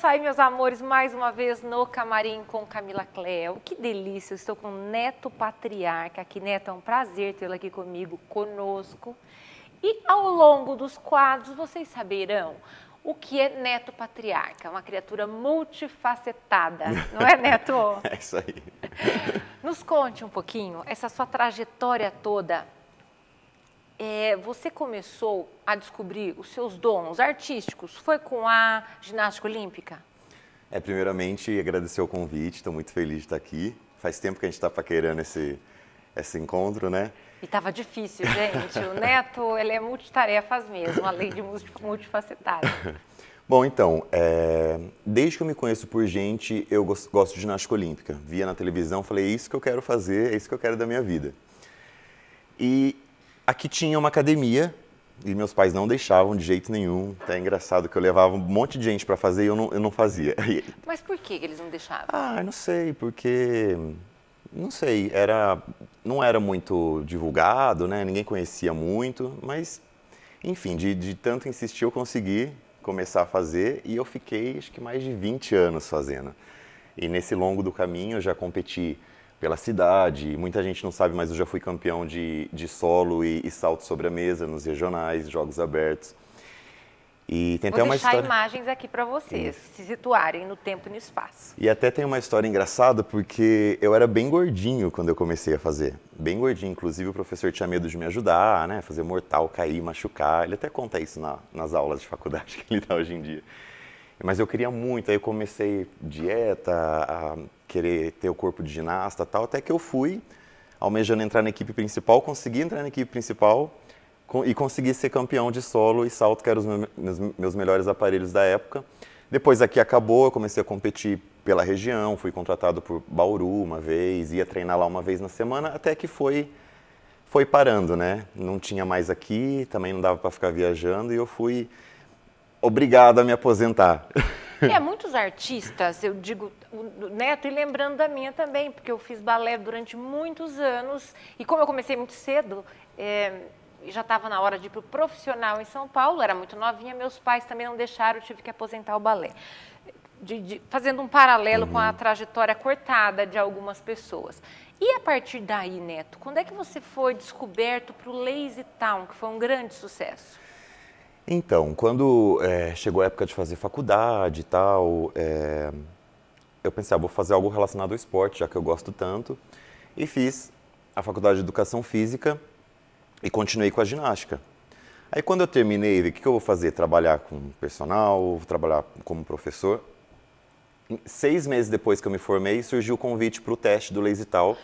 isso aí, meus amores, mais uma vez no Camarim com Camila Cléo. Que delícia, eu estou com o Neto Patriarca aqui. Neto, é um prazer tê-lo aqui comigo, conosco. E ao longo dos quadros, vocês saberão o que é neto patriarca, uma criatura multifacetada, não é, Neto? é isso aí. Nos conte um pouquinho essa sua trajetória toda é, você começou a descobrir os seus dons artísticos? Foi com a ginástica olímpica? É, primeiramente, agradecer o convite, estou muito feliz de estar aqui. Faz tempo que a gente está paquerando esse, esse encontro, né? E estava difícil, gente. o Neto, ele é multitarefas mesmo, além de multifacetado. Bom, então, é... desde que eu me conheço por gente, eu gosto de ginástica olímpica. Via na televisão, falei, é isso que eu quero fazer, é isso que eu quero da minha vida. E Aqui tinha uma academia e meus pais não deixavam de jeito nenhum. É engraçado que eu levava um monte de gente para fazer e eu não, eu não fazia. Mas por que eles não deixavam? Ah, não sei, porque não sei, era não era muito divulgado, né? Ninguém conhecia muito, mas enfim, de, de tanto insistir eu consegui começar a fazer e eu fiquei acho que mais de 20 anos fazendo. E nesse longo do caminho eu já competi pela cidade. Muita gente não sabe, mas eu já fui campeão de, de solo e, e salto sobre a mesa nos regionais, jogos abertos. E tem Vou até uma deixar história... imagens aqui para vocês Isso. se situarem no tempo e no espaço. E até tem uma história engraçada porque eu era bem gordinho quando eu comecei a fazer, bem gordinho. Inclusive o professor tinha medo de me ajudar, né, fazer mortal, cair, machucar. Ele até conta isso na, nas aulas de faculdade que ele dá hoje em dia. Mas eu queria muito, aí eu comecei dieta, a querer ter o corpo de ginasta tal, até que eu fui almejando entrar na equipe principal, consegui entrar na equipe principal e consegui ser campeão de solo e salto, que eram os meus melhores aparelhos da época. Depois aqui acabou, eu comecei a competir pela região, fui contratado por Bauru uma vez, ia treinar lá uma vez na semana, até que foi foi parando, né? Não tinha mais aqui, também não dava para ficar viajando e eu fui obrigado a me aposentar. É, muitos artistas, eu digo o Neto e lembrando da minha também, porque eu fiz balé durante muitos anos e como eu comecei muito cedo, é, já estava na hora de ir para o profissional em São Paulo, era muito novinha, meus pais também não deixaram, eu tive que aposentar o balé. De, de, fazendo um paralelo uhum. com a uhum. trajetória cortada de algumas pessoas. E a partir daí, Neto, quando é que você foi descoberto para o Lazy Town, que foi um grande sucesso? Então, quando é, chegou a época de fazer faculdade e tal, é, eu pensei, ah, vou fazer algo relacionado ao esporte, já que eu gosto tanto, e fiz a faculdade de Educação Física e continuei com a ginástica. Aí quando eu terminei, o que, que eu vou fazer? Trabalhar com personal, vou trabalhar como professor. Seis meses depois que eu me formei, surgiu o convite para o teste do Lazy Tal,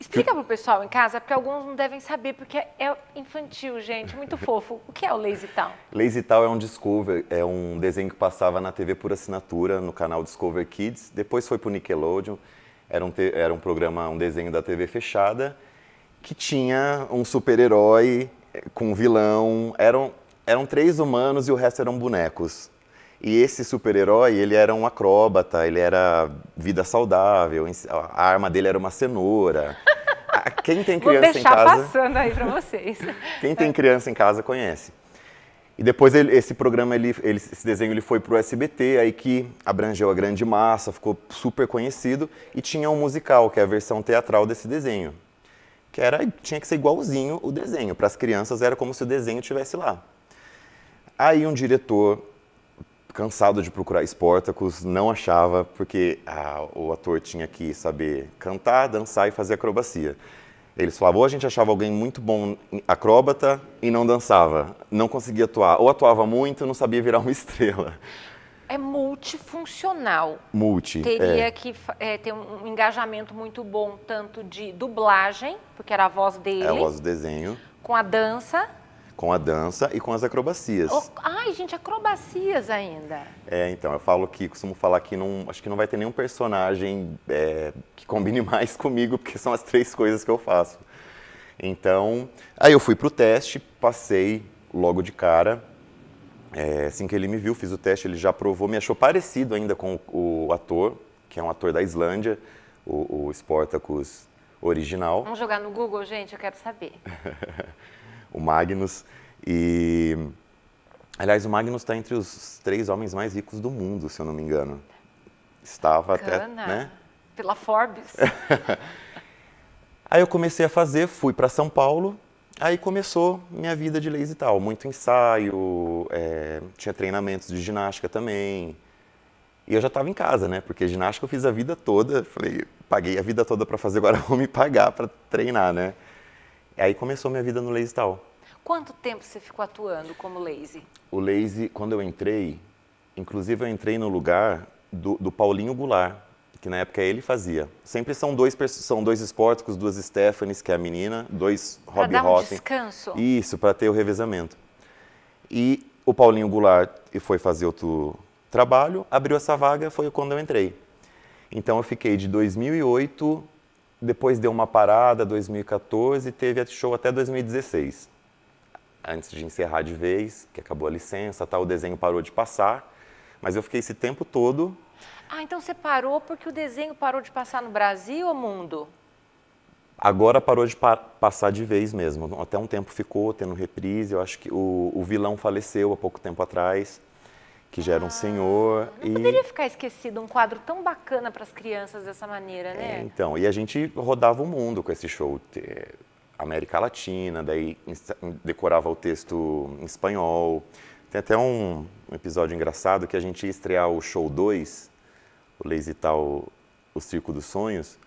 Explica para o pessoal em casa, porque alguns não devem saber, porque é infantil, gente, muito fofo. O que é o Lazy Town? Lazy Town é um Discover, é um desenho que passava na TV por assinatura, no canal Discover Kids. Depois foi para o Nickelodeon. Era um, era um programa, um desenho da TV fechada, que tinha um super-herói eh, com um vilão. Eram, eram três humanos e o resto eram bonecos. E esse super-herói, ele era um acróbata, ele era vida saudável, a arma dele era uma cenoura. Quem tem criança em casa. Vou deixar passando aí para vocês. Quem tem criança em casa conhece. E depois ele, esse programa, ele, ele, esse desenho ele foi para o SBT, aí que abrangeu a grande massa, ficou super conhecido. E tinha um musical, que é a versão teatral desse desenho. Que era, tinha que ser igualzinho o desenho. Para as crianças era como se o desenho estivesse lá. Aí um diretor cansado de procurar Sportacus, não achava, porque ah, o ator tinha que saber cantar, dançar e fazer acrobacia. Eles falavam, ou a gente achava alguém muito bom acróbata e não dançava, não conseguia atuar, ou atuava muito e não sabia virar uma estrela. É multifuncional. Multi. Teria é. que é, ter um engajamento muito bom, tanto de dublagem, porque era a voz dele. É a voz do desenho. Com a dança com a dança e com as acrobacias. Oh, ai, gente, acrobacias ainda. É, então, eu falo que, costumo falar que não, acho que não vai ter nenhum personagem é, que combine mais comigo, porque são as três coisas que eu faço. Então, aí eu fui pro teste, passei logo de cara. É, assim que ele me viu, fiz o teste, ele já provou, me achou parecido ainda com o ator, que é um ator da Islândia, o, o Sportacus original. Vamos jogar no Google, gente, eu quero saber. o Magnus. E, aliás, o Magnus está entre os três homens mais ricos do mundo, se eu não me engano. Estava Bacana. até, né? Pela Forbes. Aí eu comecei a fazer, fui para São Paulo, aí começou minha vida de laser e tal. Muito ensaio, é, tinha treinamentos de ginástica também. E eu já estava em casa, né? Porque ginástica eu fiz a vida toda. Falei, paguei a vida toda para fazer, agora vou me pagar para treinar, né? Aí começou minha vida no Lazy Tal. Quanto tempo você ficou atuando como Lazy? O Lazy, quando eu entrei, inclusive eu entrei no lugar do, do Paulinho Goulart, que na época ele fazia. Sempre são dois são dois esporticos, duas Stephanies, que é a menina, dois pra Rob dar um descanso. Isso, para ter o revezamento. E o Paulinho Goulart foi fazer outro trabalho, abriu essa vaga, foi quando eu entrei. Então eu fiquei de 2008 depois deu uma parada, 2014, teve a show até 2016. Antes de encerrar de vez, que acabou a licença, tal, o desenho parou de passar. Mas eu fiquei esse tempo todo. Ah, então você parou porque o desenho parou de passar no Brasil ou mundo? Agora parou de pa passar de vez mesmo. Até um tempo ficou tendo reprise. Eu acho que o, o vilão faleceu há pouco tempo atrás que gera um ah, senhor. Não e... poderia ficar esquecido um quadro tão bacana para as crianças dessa maneira, né? É, então, e a gente rodava o mundo com esse show. América Latina, daí decorava o texto em espanhol. Tem até um episódio engraçado que a gente ia estrear o show 2, o Lazy Tal, o Circo dos Sonhos,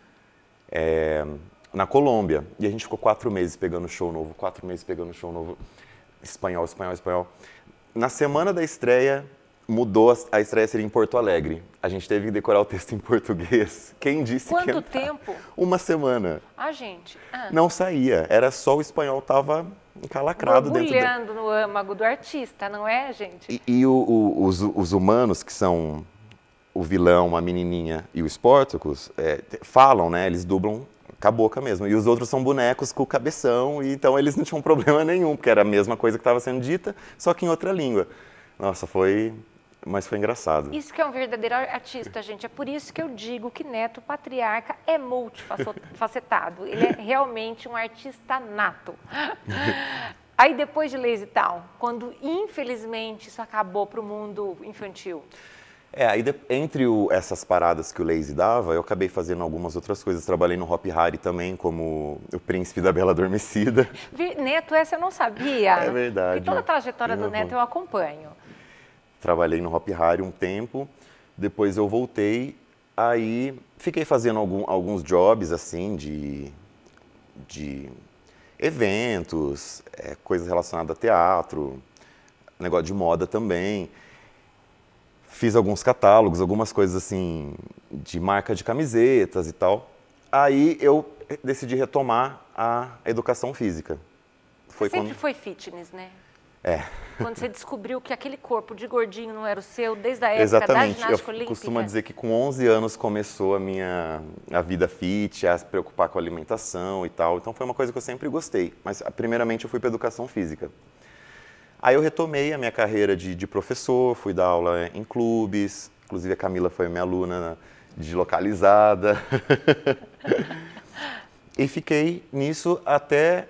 é, na Colômbia. E a gente ficou quatro meses pegando show novo, quatro meses pegando show novo, espanhol, espanhol, espanhol. Na semana da estreia, mudou a estreia seria em Porto Alegre. A gente teve que decorar o texto em português. Quem disse Quanto que... Quanto tempo? Uma semana. Ah, gente. Ah. Não saía. Era só o espanhol tava encalacrado dentro dentro. no âmago do artista, não é, gente? E, e o, o, os, os, humanos, que são o vilão, a menininha e o Sportacus, é, falam, né? Eles dublam com a boca mesmo. E os outros são bonecos com o cabeção, e então eles não tinham problema nenhum, porque era a mesma coisa que estava sendo dita, só que em outra língua. Nossa, foi mas foi engraçado. Isso que é um verdadeiro artista, gente. É por isso que eu digo que Neto Patriarca é multifacetado. Ele é realmente um artista nato. Aí depois de Lazy Town, quando infelizmente isso acabou para o mundo infantil. É, aí de, entre o, essas paradas que o Lazy dava, eu acabei fazendo algumas outras coisas. Trabalhei no Hop Harry também, como o príncipe da Bela Adormecida. Neto, essa eu não sabia. É verdade. E toda a trajetória do Neto eu acompanho. Trabalhei no Hop Hari um tempo, depois eu voltei, aí fiquei fazendo algum, alguns jobs assim de, de eventos, é, coisas relacionadas a teatro, negócio de moda também. Fiz alguns catálogos, algumas coisas assim de marca de camisetas e tal. Aí eu decidi retomar a educação física. Foi sempre quando... foi fitness, né? É. Quando você descobriu que aquele corpo de gordinho não era o seu, desde a época Exatamente. da ginástica olímpica? Eu costumo dizer que com 11 anos começou a minha a vida fit, a se preocupar com a alimentação e tal. Então foi uma coisa que eu sempre gostei. Mas primeiramente eu fui para educação física. Aí eu retomei a minha carreira de, de professor, fui dar aula em clubes. Inclusive a Camila foi minha aluna deslocalizada. e fiquei nisso até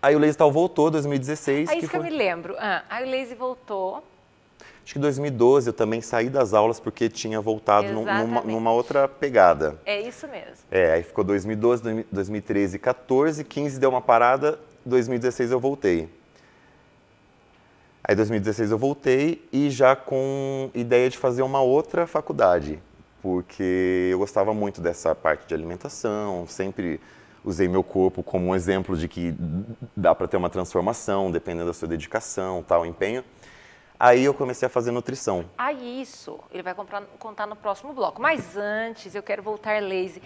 Aí o Lazy Tal voltou, 2016. É isso que, foi... eu me lembro. Ah, aí o Lazy voltou. Acho que em 2012 eu também saí das aulas porque tinha voltado numa, numa, outra pegada. É isso mesmo. É, aí ficou 2012, 2013, 14, 15 deu uma parada, 2016 eu voltei. Aí 2016 eu voltei e já com ideia de fazer uma outra faculdade, porque eu gostava muito dessa parte de alimentação, sempre usei meu corpo como um exemplo de que dá para ter uma transformação, dependendo da sua dedicação, tal, empenho. Aí eu comecei a fazer nutrição. Ah, isso. Ele vai comprar, contar no próximo bloco. Mas antes, eu quero voltar lazy.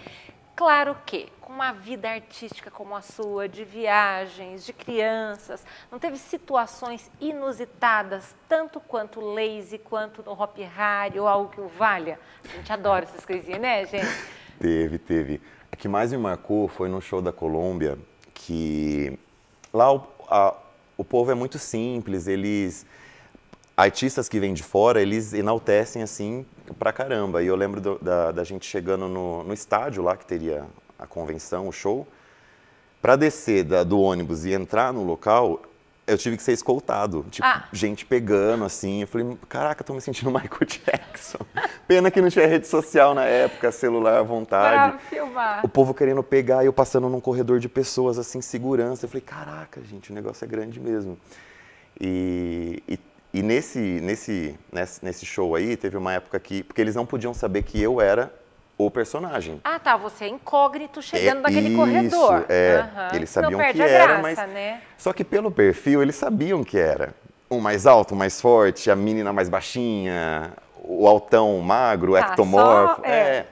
Claro que, com uma vida artística como a sua, de viagens, de crianças, não teve situações inusitadas, tanto quanto lazy, quanto no Hop Hari ou algo que o valha? A gente adora essas coisinhas, né, gente? Teve, teve. O que mais me marcou foi no show da Colômbia, que lá o, a, o povo é muito simples, eles artistas que vêm de fora, eles enaltecem assim pra caramba. E eu lembro do, da, da, gente chegando no, no, estádio lá, que teria a convenção, o show. Para descer da, do ônibus e entrar no local, eu tive que ser escoltado. Tipo, ah. gente pegando assim. Eu falei, caraca, tô me sentindo Michael Jackson. Pena que não tinha rede social na época, celular à vontade. Pra filmar. O povo querendo pegar e eu passando num corredor de pessoas assim, segurança. Eu falei, caraca, gente, o negócio é grande mesmo. E, e, e nesse, nesse, nesse, nesse show aí, teve uma época que. Porque eles não podiam saber que eu era o personagem. Ah, tá. Você é incógnito chegando é, naquele isso, corredor. É, uhum. eles sabiam que era, graça, mas. Né? Só que pelo perfil, eles sabiam que era. Um mais alto, mais forte, a menina mais baixinha, o altão magro, tá, ectomorfo. Só... É. é.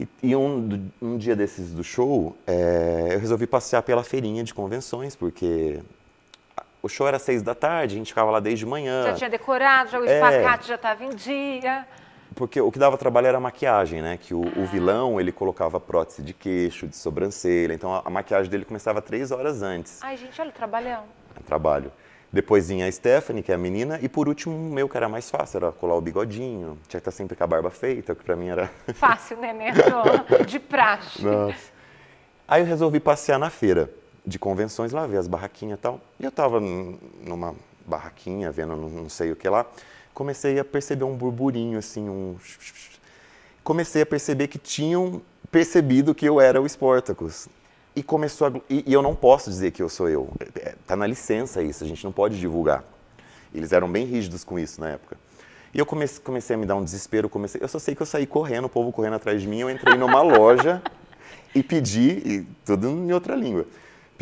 E, e um, um, dia desses do show, é, eu resolvi passear pela feirinha de convenções, porque o show era seis da tarde, a gente ficava lá desde manhã. Já tinha decorado, já o espacate é. já estava em dia porque o que dava trabalho era a maquiagem, né? Que o, o vilão, ele colocava prótese de queixo, de sobrancelha. Então, a, a, maquiagem dele começava três horas antes. Ai, gente, olha o trabalhão. É um trabalho. Depois vinha a Stephanie, que é a menina. E por último, o meu, que era mais fácil. Era colar o bigodinho. Tinha que estar tá sempre com a barba feita, que pra mim era... Fácil, né, Neto? Né? De praxe. Nossa. Aí eu resolvi passear na feira de convenções lá, ver as barraquinhas e tal. E eu tava numa barraquinha, vendo não sei o que lá comecei a perceber um burburinho, assim, um. Comecei a perceber que tinham percebido que eu era o Sportacus. E começou a... e, e, eu não posso dizer que eu sou eu. É, é, tá na licença isso, a gente não pode divulgar. Eles eram bem rígidos com isso na época. E eu comecei, comecei a me dar um desespero, comecei. Eu só sei que eu saí correndo, o povo correndo atrás de mim, eu entrei numa loja e pedi, e tudo em outra língua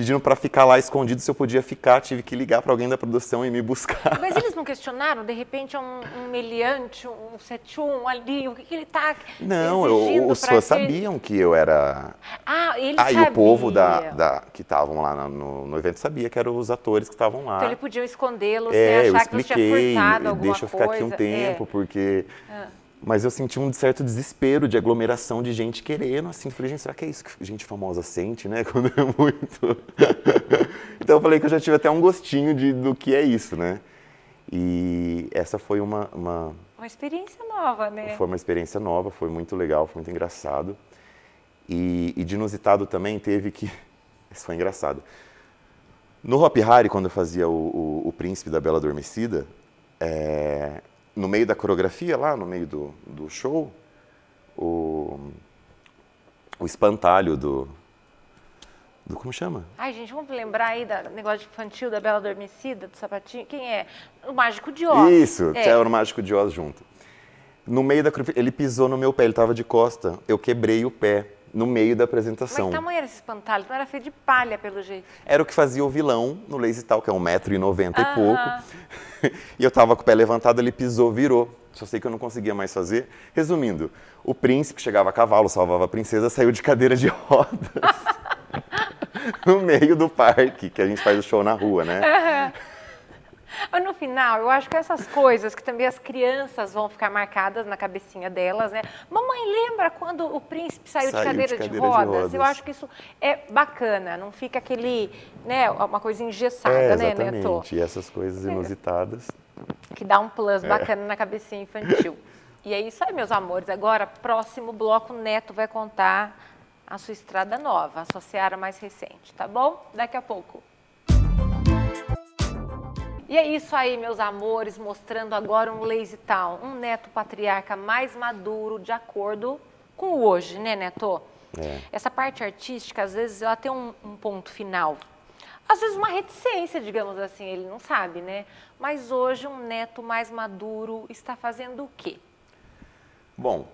pedindo para ficar lá escondido se eu podia ficar. Tive que ligar para alguém da produção e me buscar. Mas eles não questionaram? De repente é um, um meliante, um ali, o que, que ele está Não, eu, os fãs sabiam que eu era... Ah, eles ah, sabiam. aí o povo da, da que estavam lá no, no, evento sabia que eram os atores que estavam lá. Então ele podia escondê-los, é, achar eu expliquei, que você tinha furtado alguma deixa eu ficar coisa. aqui um é. tempo, é. porque... É mas eu senti um certo desespero de aglomeração de gente querendo, assim, falei, gente, será que é isso que gente famosa sente, né, quando é muito? então eu falei que eu já tive até um gostinho de, do que é isso, né? E essa foi uma, uma... Uma experiência nova, né? Foi uma experiência nova, foi muito legal, foi muito engraçado. E, e de inusitado também teve que... Isso foi engraçado. No Hop Harry, quando eu fazia o, o, o Príncipe da Bela Adormecida, é, no meio da coreografia lá, no meio do, do show, o, o espantalho do, do. Como chama? Ai, gente, vamos lembrar aí do negócio infantil da Bela Adormecida, do sapatinho. Quem é? O Mágico de Oz. Isso, é. o Mágico de Oz junto. No meio da coreografia, ele pisou no meu pé, ele estava de costa. Eu quebrei o pé no meio da apresentação. Mas tamanho era esse espantalho? Não era feito de palha, pelo jeito. Era o que fazia o vilão no Lazy Tal, que é 1,90m ah. e pouco. e eu tava com o pé levantado, ele pisou, virou. Só sei que eu não conseguia mais fazer. Resumindo, o príncipe chegava a cavalo, salvava a princesa, saiu de cadeira de rodas. no meio do parque, que a gente faz o show na rua, né? Uhum. Mas no final, eu acho que essas coisas que também as crianças vão ficar marcadas na cabecinha delas, né? Mamãe, lembra quando o príncipe saiu, saiu de, cadeira de, cadeira de rodas? de, rodas? Eu acho que isso é bacana, não fica aquele, né, uma coisa engessada, é, exatamente. né, Neto? E essas coisas é. inusitadas. Que dá um plus é. bacana é. na cabecinha infantil. E é isso aí, meus amores. Agora, próximo bloco, o Neto vai contar a sua estrada nova, a sua seara mais recente, tá bom? Daqui a pouco. E é isso aí, meus amores, mostrando agora um Lazy Town, um neto patriarca mais maduro, de acordo com o hoje, né, Neto? É. Essa parte artística, às vezes, ela tem um, um ponto final. Às vezes uma reticência, digamos assim, ele não sabe, né? Mas hoje um neto mais maduro está fazendo o quê? Bom,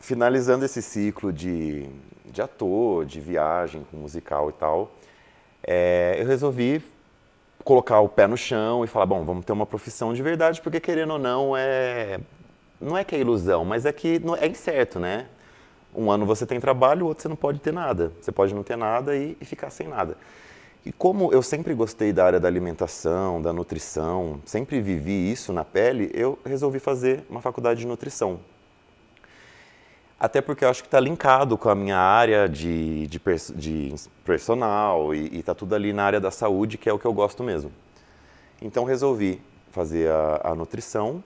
finalizando esse ciclo de, de ator, de viagem com musical e tal, é, eu resolvi colocar o pé no chão e falar, bom, vamos ter uma profissão de verdade, porque querendo ou não, é não é que é ilusão, mas é que é incerto, né? Um ano você tem trabalho, o outro você não pode ter nada. Você pode não ter nada e, e ficar sem nada. E como eu sempre gostei da área da alimentação, da nutrição, sempre vivi isso na pele, eu resolvi fazer uma faculdade de nutrição, até porque eu acho que está linkado com a minha área de, de, de personal e está tudo ali na área da saúde, que é o que eu gosto mesmo. Então resolvi fazer a, a nutrição,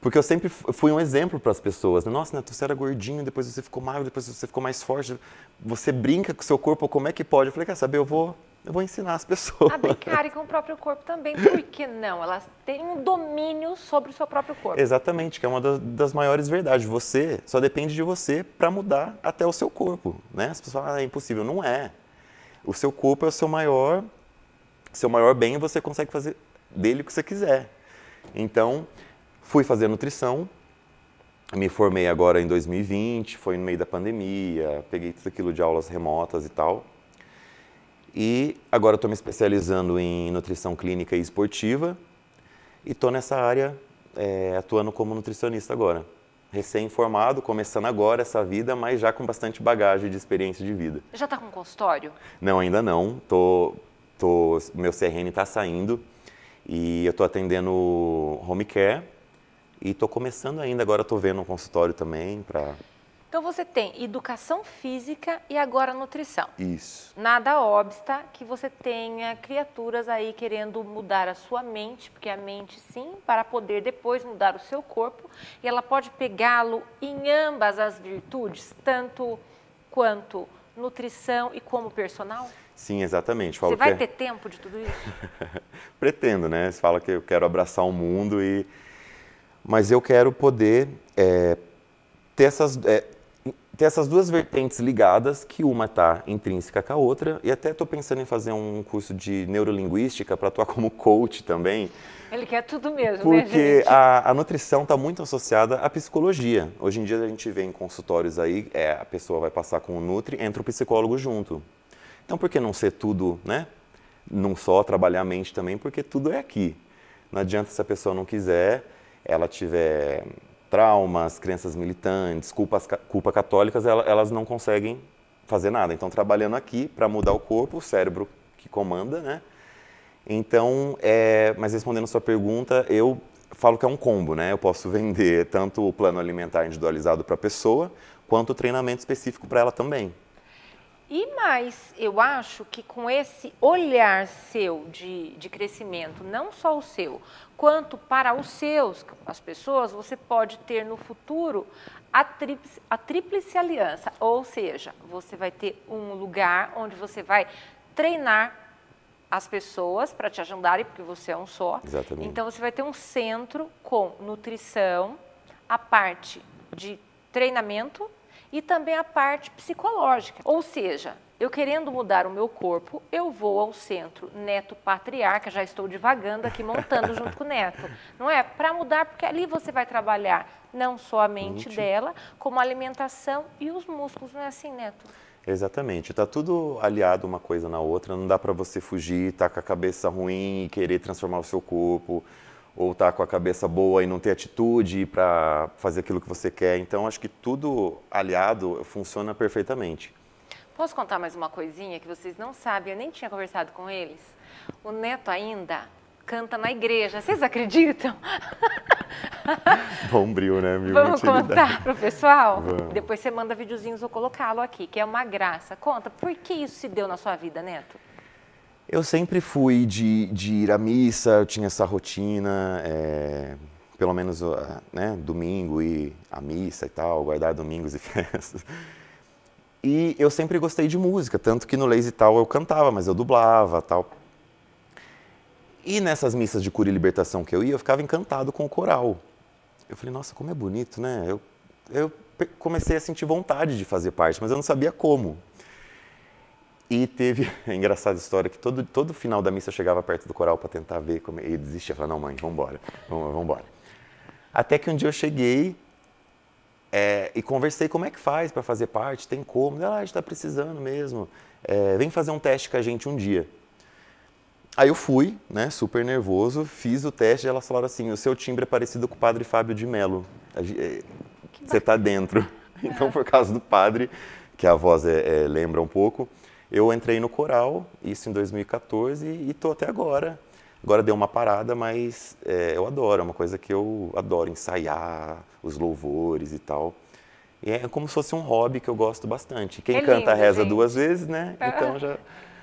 porque eu sempre fui um exemplo para as pessoas. Né? Nossa, Neto, você era gordinho, depois você ficou magro, depois você ficou mais forte, você brinca com o seu corpo, como é que pode? Eu falei, quer saber, eu vou eu vou ensinar as pessoas. A brincarem com o próprio corpo também, por que não? Elas têm um domínio sobre o seu próprio corpo. Exatamente, que é uma das, das maiores verdades. Você só depende de você para mudar até o seu corpo, né? As pessoas falam, ah, é impossível. Não é. O seu corpo é o seu maior, seu maior bem e você consegue fazer dele o que você quiser. Então, fui fazer nutrição, me formei agora em 2020, foi no meio da pandemia, peguei tudo aquilo de aulas remotas e tal. E agora estou me especializando em nutrição clínica e esportiva e estou nessa área é, atuando como nutricionista agora. Recém-formado, começando agora essa vida, mas já com bastante bagagem de experiência de vida. Já está com consultório? Não, ainda não. Tô, tô, meu CRN está saindo e eu estou atendendo home care e estou começando ainda. Agora estou vendo um consultório também para então você tem educação física e agora nutrição. Isso. Nada obsta que você tenha criaturas aí querendo mudar a sua mente, porque a mente sim, para poder depois mudar o seu corpo, e ela pode pegá-lo em ambas as virtudes, tanto quanto nutrição e como personal? Sim, exatamente. Falo você vai que... É ter tempo de tudo isso? Pretendo, né? Você fala que eu quero abraçar o mundo e mas eu quero poder é, ter essas é, ter essas duas vertentes ligadas, que uma está intrínseca com a outra, e até estou pensando em fazer um curso de neurolinguística para atuar como coach também. Ele quer tudo mesmo, né, Porque né, a, a nutrição está muito associada à psicologia. Hoje em dia a gente vê em consultórios aí, é, a pessoa vai passar com o Nutri, entra o psicólogo junto. Então por que não ser tudo, né? Não só trabalhar a mente também, porque tudo é aqui. Não adianta se a pessoa não quiser, ela tiver traumas, crenças militantes, culpas, culpa católicas, elas não conseguem fazer nada. Então, trabalhando aqui para mudar o corpo, o cérebro que comanda, né? Então, é, mas respondendo a sua pergunta, eu falo que é um combo, né? Eu posso vender tanto o plano alimentar individualizado para a pessoa, quanto o treinamento específico para ela também. E mais, eu acho que com esse olhar seu de, de crescimento, não só o seu, quanto para os seus, as pessoas, você pode ter no futuro a, tríplice, a tríplice aliança. Ou seja, você vai ter um lugar onde você vai treinar as pessoas para te agendarem, porque você é um só. Exatamente. Então você vai ter um centro com nutrição, a parte de treinamento e também a parte psicológica. Ou seja, eu querendo mudar o meu corpo, eu vou ao centro Neto Patriarca, já estou divagando aqui, montando junto com o Neto. Não é? Para mudar, porque ali você vai trabalhar não só a mente, dela, como a alimentação e os músculos, não é assim, Neto? Exatamente, está tudo aliado uma coisa na outra, não dá para você fugir, estar tá com a cabeça ruim e querer transformar o seu corpo ou estar tá com a cabeça boa e não ter atitude para fazer aquilo que você quer. Então, acho que tudo aliado funciona perfeitamente. Posso contar mais uma coisinha que vocês não sabem, eu nem tinha conversado com eles? O Neto ainda canta na igreja, vocês acreditam? Bom bril, né? meu? Vamos utilidade. contar pro pessoal? Vamos. Depois você manda videozinhos, eu colocá-lo aqui, que é uma graça. Conta, por que isso se deu na sua vida, Neto? Eu sempre fui de, de ir à missa, eu tinha essa rotina, é, pelo menos ah, né, domingo ir à missa e tal, guardar domingos e festas. E eu sempre gostei de música, tanto que no Lazy Tal eu cantava, mas eu dublava tal. E nessas missas de cura e libertação que eu ia, eu ficava encantado com o coral. Eu falei, nossa, como é bonito, né? Eu, eu comecei a sentir vontade de fazer parte, mas eu não sabia como. E teve, é engraçada a história, que todo, todo final da missa eu chegava perto do coral para tentar ver, como, ele desistia, falava, não mãe, vambora, vambora. Até que um dia eu cheguei é, e conversei, como é que faz para fazer parte, tem como? Ela, ah, a gente está precisando mesmo, é, vem fazer um teste com a gente um dia. Aí eu fui, né, super nervoso, fiz o teste e elas falaram assim, o seu timbre é parecido com o padre Fábio de Mello, é, você está dentro. Então, por causa do padre, que a voz é, é lembra um pouco, eu entrei no coral, isso em 2014, e estou até agora. Agora deu uma parada, mas é, eu adoro, é uma coisa que eu adoro, ensaiar os louvores e tal. E é como se fosse um hobby que eu gosto bastante. Quem é lindo, canta reza gente. duas vezes, né? Então já.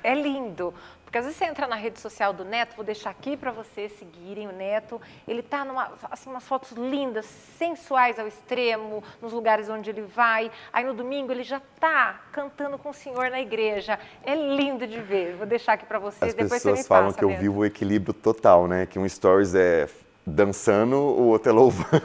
É lindo. Porque às vezes você entra na rede social do Neto, vou deixar aqui para vocês seguirem o Neto. Ele tá numa assim umas fotos lindas, sensuais ao extremo, nos lugares onde ele vai. Aí no domingo ele já tá cantando com o Senhor na igreja. É lindo de ver. Vou deixar aqui para vocês As depois pessoas você me falam passa, que eu Neto. vivo o equilíbrio total, né? Que um stories é dançando, o outro é louvando.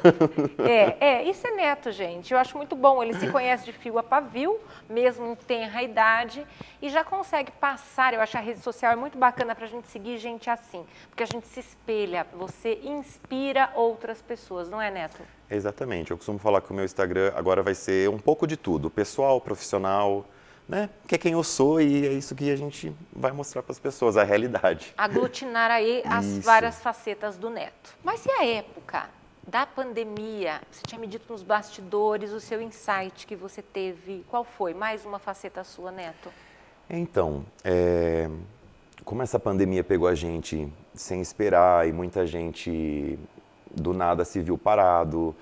É, é, isso é neto, gente. Eu acho muito bom. Ele se conhece de fio a pavio, mesmo tenra idade, e já consegue passar. Eu acho a rede social é muito bacana para a gente seguir gente assim, porque a gente se espelha, você inspira outras pessoas, não é, Neto? Exatamente. Eu costumo falar que o meu Instagram agora vai ser um pouco de tudo: pessoal, profissional, né, que é quem eu sou e é isso que a gente vai mostrar para as pessoas, a realidade. Aglutinar aí as isso. várias facetas do neto. Mas e a época da pandemia? Você tinha me dito nos bastidores o seu insight que você teve. Qual foi? Mais uma faceta sua, Neto? Então, é, como essa pandemia pegou a gente sem esperar e muita gente do nada se viu parado,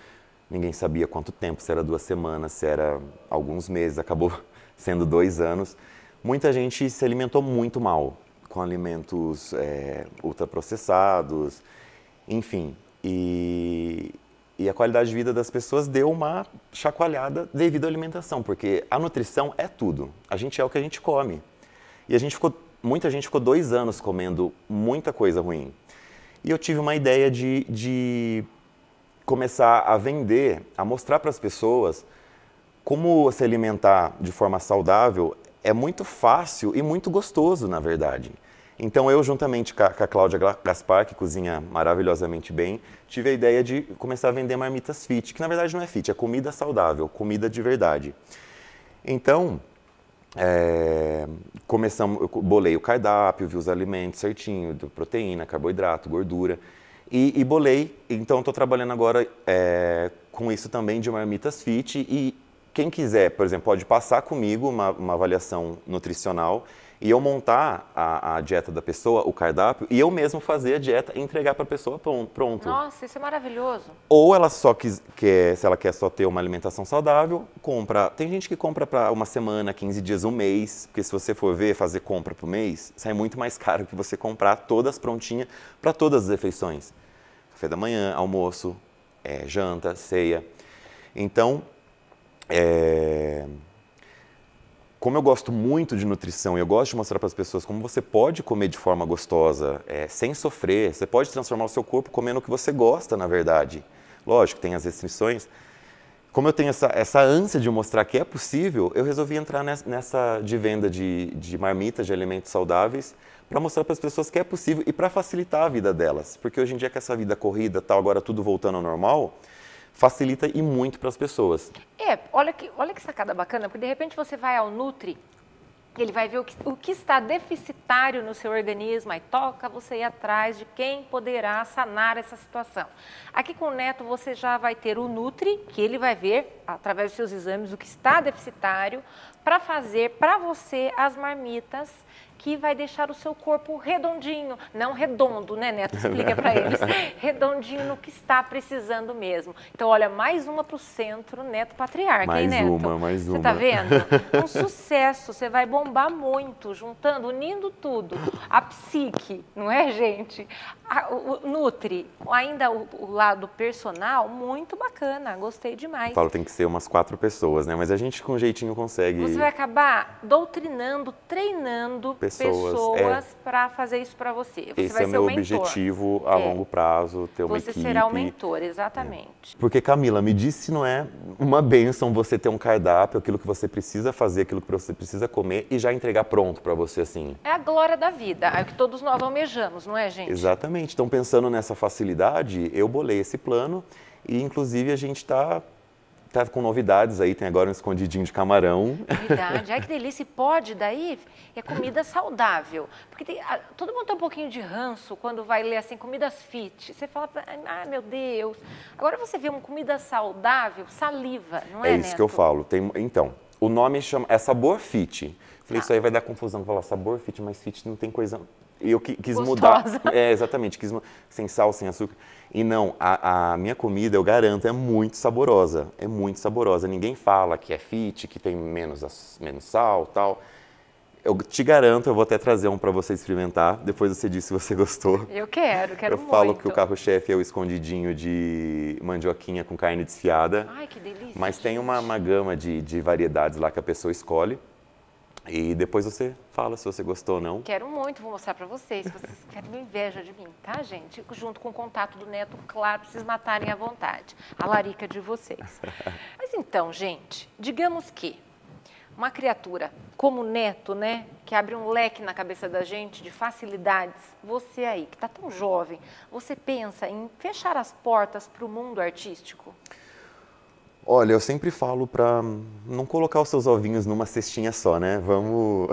ninguém sabia quanto tempo, se era duas semanas, se era alguns meses, acabou sendo dois anos, muita gente se alimentou muito mal, com alimentos é, ultraprocessados, enfim. E, e a qualidade de vida das pessoas deu uma chacoalhada devido à alimentação, porque a nutrição é tudo. A gente é o que a gente come. E a gente ficou, muita gente ficou dois anos comendo muita coisa ruim. E eu tive uma ideia de, de começar a vender, a mostrar para as pessoas como se alimentar de forma saudável é muito fácil e muito gostoso, na verdade. Então eu, juntamente com a Cláudia Gaspar, que cozinha maravilhosamente bem, tive a ideia de começar a vender marmitas fit, que na verdade não é fit, é comida saudável, comida de verdade. Então, é, começamos, eu bolei o cardápio, vi os alimentos certinho, proteína, carboidrato, gordura, e, e bolei. Então estou trabalhando agora é, com isso também de marmitas fit e quem quiser, por exemplo, pode passar comigo uma, uma avaliação nutricional e eu montar a, a, dieta da pessoa, o cardápio, e eu mesmo fazer a dieta e entregar para a pessoa pronto. Nossa, isso é maravilhoso. Ou ela só quis, quer, se ela quer só ter uma alimentação saudável, compra. Tem gente que compra para uma semana, 15 dias, um mês, porque se você for ver, fazer compra por mês, sai muito mais caro que você comprar todas prontinhas para todas as refeições. Café da manhã, almoço, é, janta, ceia. Então, é... Como eu gosto muito de nutrição e eu gosto de mostrar para as pessoas como você pode comer de forma gostosa, é, sem sofrer, você pode transformar o seu corpo comendo o que você gosta, na verdade. Lógico, tem as restrições. Como eu tenho essa, essa ânsia de mostrar que é possível, eu resolvi entrar nessa, nessa de venda de, de marmitas de alimentos saudáveis para mostrar para as pessoas que é possível e para facilitar a vida delas. Porque hoje em dia, com essa vida corrida, tal, agora tudo voltando ao normal, facilita e muito para as pessoas. É, olha que, olha que sacada bacana, porque de repente você vai ao Nutri, ele vai ver o que, o que está deficitário no seu organismo, aí toca você ir atrás de quem poderá sanar essa situação. Aqui com o Neto você já vai ter o Nutri, que ele vai ver, através dos seus exames, o que está deficitário, para fazer para você as marmitas que vai deixar o seu corpo redondinho, não redondo, né, Neto? Explica para eles. redondinho no que está precisando mesmo. Então, olha, mais uma para o centro Neto Patriarca, mais hein, Neto? Mais uma, mais uma. Você tá vendo? Um sucesso, você vai bombar muito, juntando, unindo tudo. A psique, não é, gente? A, o, nutre, ainda o, o lado personal, muito bacana, gostei demais. Eu falo, tem que ser umas quatro pessoas, né? Mas a gente com jeitinho consegue. Você vai acabar doutrinando, treinando pessoas pessoas, pessoas é. para fazer isso para você. você. Esse é o meu objetivo a é. longo prazo, ter uma você equipe. Você será o mentor, exatamente. É. Porque Camila, me disse não é uma benção você ter um cardápio, aquilo que você precisa fazer, aquilo que você precisa comer e já entregar pronto para você assim. É a glória da vida, é o que todos nós almejamos, não é, gente? Exatamente. Então pensando nessa facilidade, eu bolei esse plano e inclusive a gente está tá com novidades aí, tem agora um escondidinho de camarão. Novidade, ai que delícia, pode daí é comida saudável, porque tem, todo mundo tem um pouquinho de ranço quando vai ler assim, comidas fit, você fala, ah meu Deus, agora você vê uma comida saudável, saliva, não é, É isso Neto? que eu falo, tem, então, o nome chama, é sabor fit, falei, ah. isso aí vai dar confusão, falar sabor fit, mas fit não tem coisa, e eu quis Gostosa. mudar. É, exatamente, quis sem sal, sem açúcar. E não, a, a, minha comida, eu garanto, é muito saborosa. É muito saborosa. Ninguém fala que é fit, que tem menos, menos sal tal. Eu te garanto, eu vou até trazer um para você experimentar. Depois você diz se você gostou. Eu quero, quero eu muito. Eu falo que o carro-chefe é o escondidinho de mandioquinha com carne desfiada. Ai, que delícia. Mas tem uma, uma gama de, de variedades lá que a pessoa escolhe. E depois você fala se você gostou ou não. Quero muito, vou mostrar para vocês. Vocês querem inveja de mim, tá, gente? Junto com o contato do neto, claro, pra vocês matarem à vontade. A larica de vocês. Mas então, gente, digamos que uma criatura como o neto, né, que abre um leque na cabeça da gente de facilidades, você aí, que está tão jovem, você pensa em fechar as portas para o mundo artístico? Olha, eu sempre falo para não colocar os seus ovinhos numa cestinha só, né? Vamos.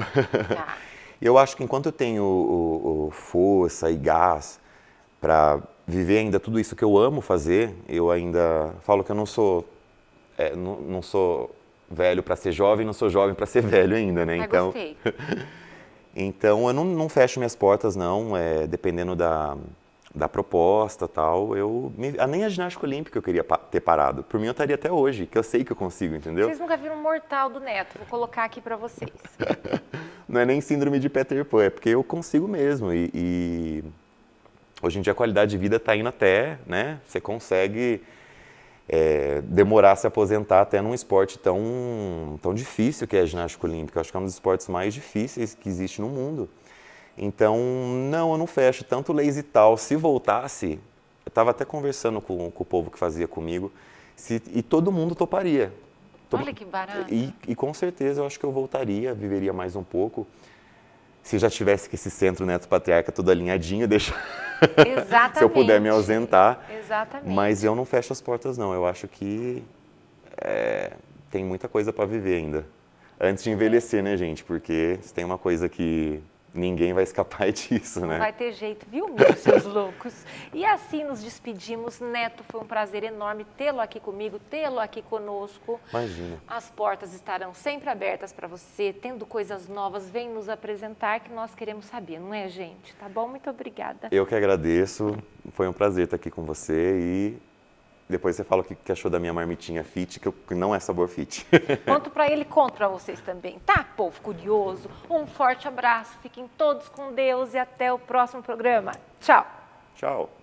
Tá. eu acho que enquanto eu tenho o, o, força e gás para viver ainda tudo isso que eu amo fazer, eu ainda falo que eu não sou é, não, não, sou velho para ser jovem, não sou jovem para ser velho ainda, né? Então. Gostei. então eu não, não fecho minhas portas não, é, dependendo da da proposta tal, eu nem a ginástica olímpica eu queria ter parado. Por mim eu estaria até hoje, que eu sei que eu consigo, entendeu? Vocês nunca viram mortal do Neto, vou colocar aqui para vocês. Não é nem síndrome de Peter Pan, é porque eu consigo mesmo e, e... hoje em dia a qualidade de vida está indo até, né? Você consegue é, demorar a se aposentar até num esporte tão tão difícil que é a ginástica olímpica. Eu acho que é um dos esportes mais difíceis que existe no mundo. Então, não, eu não fecho. Tanto e tal, se voltasse, eu estava até conversando com, com, o povo que fazia comigo, se, e todo mundo toparia. Olha que barato. E, e com certeza eu acho que eu voltaria, viveria mais um pouco se já tivesse que esse centro neto patriarca todo alinhadinho, deixa se eu puder me ausentar. Exatamente. Mas eu não fecho as portas não. Eu acho que é, tem muita coisa para viver ainda. Antes de envelhecer, né, gente? Porque se tem uma coisa que Ninguém vai escapar disso, né? vai ter jeito, viu, meus seus loucos? E assim nos despedimos. Neto, foi um prazer enorme tê-lo aqui comigo, tê-lo aqui conosco. Imagina. As portas estarão sempre abertas para você. Tendo coisas novas, vem nos apresentar que nós queremos saber, não é, gente? Tá bom? Muito obrigada. Eu que agradeço. Foi um prazer estar aqui com você e depois você fala o que, achou da minha marmitinha fit, que, que não é sabor fit. Conto para ele, conto para vocês também, tá, povo curioso? Um forte abraço, fiquem todos com Deus e até o próximo programa. Tchau. Tchau.